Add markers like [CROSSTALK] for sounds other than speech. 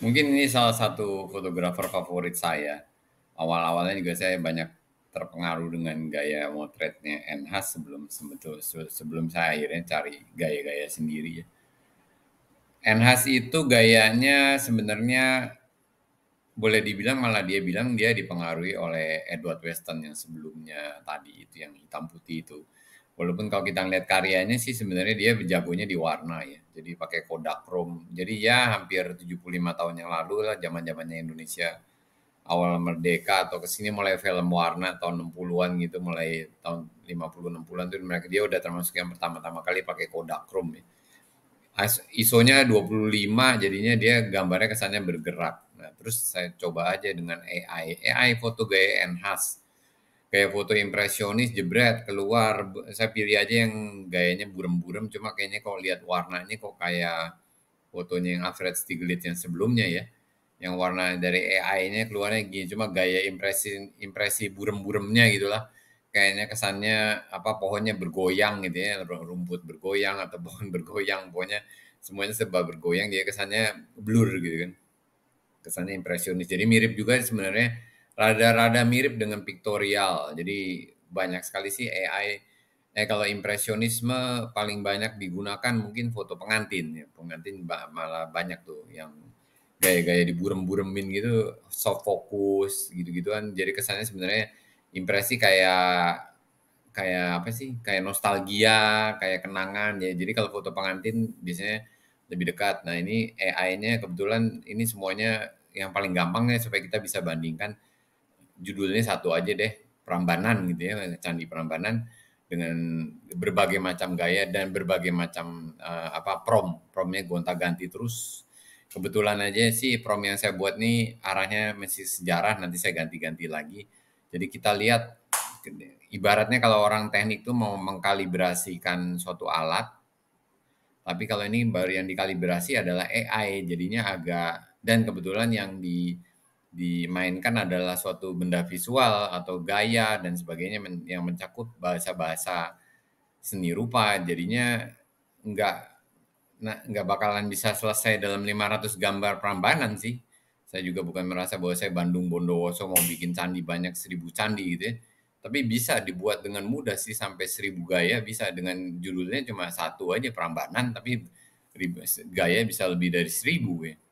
Mungkin ini salah satu fotografer favorit saya. Awal-awalnya juga saya banyak terpengaruh dengan gaya motretnya NH sebelum sebetul sebelum saya akhirnya cari gaya-gaya sendiri ya. Enhas itu gayanya sebenarnya boleh dibilang malah dia bilang dia dipengaruhi oleh Edward Weston yang sebelumnya tadi itu yang hitam putih itu walaupun kalau kita ngeliat karyanya sih sebenarnya dia jagonya di warna ya. Jadi pakai Kodak Chrome. Jadi ya hampir 75 tahun yang lalu lah zaman-zamannya Indonesia awal merdeka atau kesini mulai film warna tahun 60-an gitu mulai tahun 50 60-an itu mereka dia udah termasuk yang pertama-tama kali pakai Kodak Chrome ya. ISO-nya 25 jadinya dia gambarnya kesannya bergerak. Nah, terus saya coba aja dengan AI. AI foto gaya enhance kayak foto impresionis jebret keluar saya pilih aja yang gayanya burem-burem cuma kayaknya kalau lihat warnanya kok kayak fotonya yang Alfred Stiglitz yang sebelumnya ya yang warna dari AI-nya keluarnya gini cuma gaya impresi impresi burem-buremnya gitulah kayaknya kesannya apa pohonnya bergoyang gitu ya rumput bergoyang atau [LAUGHS] pohon bergoyang pokoknya semuanya serba bergoyang dia kesannya blur gitu kan kesannya impresionis jadi mirip juga sebenarnya rada-rada mirip dengan pictorial. Jadi banyak sekali sih AI eh kalau impresionisme paling banyak digunakan mungkin foto pengantin ya. Pengantin malah banyak tuh yang gaya-gaya diburem-buremin gitu, soft focus gitu gitu kan. Jadi kesannya sebenarnya impresi kayak kayak apa sih? Kayak nostalgia, kayak kenangan ya. Jadi kalau foto pengantin biasanya lebih dekat. Nah, ini AI-nya kebetulan ini semuanya yang paling gampang ya supaya kita bisa bandingkan judulnya satu aja deh Prambanan gitu ya Candi Prambanan dengan berbagai macam gaya dan berbagai macam uh, apa prom promnya gonta-ganti terus kebetulan aja sih prom yang saya buat nih arahnya masih sejarah nanti saya ganti-ganti lagi jadi kita lihat ibaratnya kalau orang teknik tuh mau mengkalibrasikan suatu alat tapi kalau ini baru yang dikalibrasi adalah AI jadinya agak dan kebetulan yang di dimainkan adalah suatu benda visual atau gaya dan sebagainya yang mencakup bahasa-bahasa seni rupa jadinya nggak nah, nggak bakalan bisa selesai dalam 500 gambar perambanan sih saya juga bukan merasa bahwa saya Bandung Bondowoso mau bikin candi banyak seribu candi gitu ya tapi bisa dibuat dengan mudah sih sampai seribu gaya bisa dengan judulnya cuma satu aja perambanan tapi gaya bisa lebih dari seribu ya